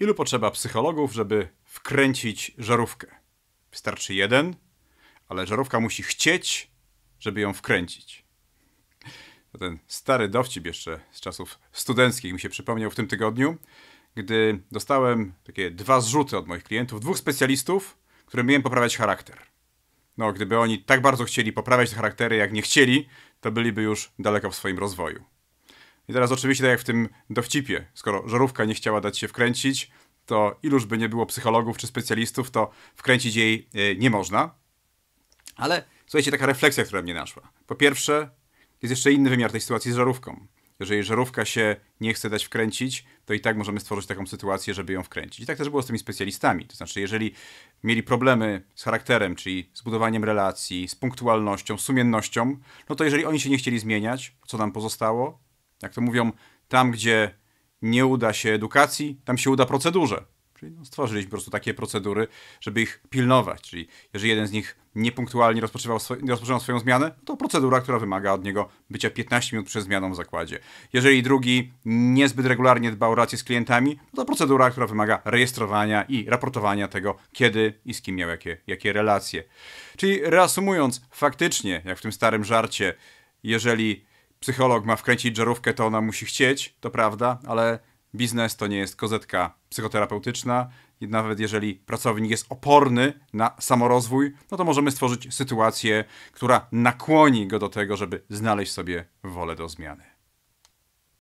Ilu potrzeba psychologów, żeby wkręcić żarówkę? Wystarczy jeden, ale żarówka musi chcieć, żeby ją wkręcić. Ten stary dowcip jeszcze z czasów studenckich mi się przypomniał w tym tygodniu, gdy dostałem takie dwa zrzuty od moich klientów, dwóch specjalistów, którym miałem poprawiać charakter. No, gdyby oni tak bardzo chcieli poprawiać te charaktery, jak nie chcieli, to byliby już daleko w swoim rozwoju. I teraz oczywiście tak jak w tym dowcipie, skoro żarówka nie chciała dać się wkręcić, to iluż by nie było psychologów czy specjalistów, to wkręcić jej e, nie można. Ale słuchajcie, taka refleksja, która mnie naszła. Po pierwsze, jest jeszcze inny wymiar tej sytuacji z żarówką. Jeżeli żarówka się nie chce dać wkręcić, to i tak możemy stworzyć taką sytuację, żeby ją wkręcić. I tak też było z tymi specjalistami. To znaczy, jeżeli mieli problemy z charakterem, czyli z budowaniem relacji, z punktualnością, sumiennością, no to jeżeli oni się nie chcieli zmieniać, co nam pozostało? Jak to mówią, tam gdzie nie uda się edukacji, tam się uda procedurze. Czyli no, stworzyliśmy po prostu takie procedury, żeby ich pilnować. Czyli jeżeli jeden z nich niepunktualnie rozpoczywał swo nie rozpoczynał swoją zmianę, to procedura, która wymaga od niego bycia 15 minut przed zmianą w zakładzie. Jeżeli drugi niezbyt regularnie dba o relacje z klientami, no to procedura, która wymaga rejestrowania i raportowania tego, kiedy i z kim miał jakie, jakie relacje. Czyli reasumując, faktycznie, jak w tym starym żarcie, jeżeli psycholog ma wkręcić żarówkę, to ona musi chcieć, to prawda, ale biznes to nie jest kozetka psychoterapeutyczna. nawet jeżeli pracownik jest oporny na samorozwój, no to możemy stworzyć sytuację, która nakłoni go do tego, żeby znaleźć sobie wolę do zmiany.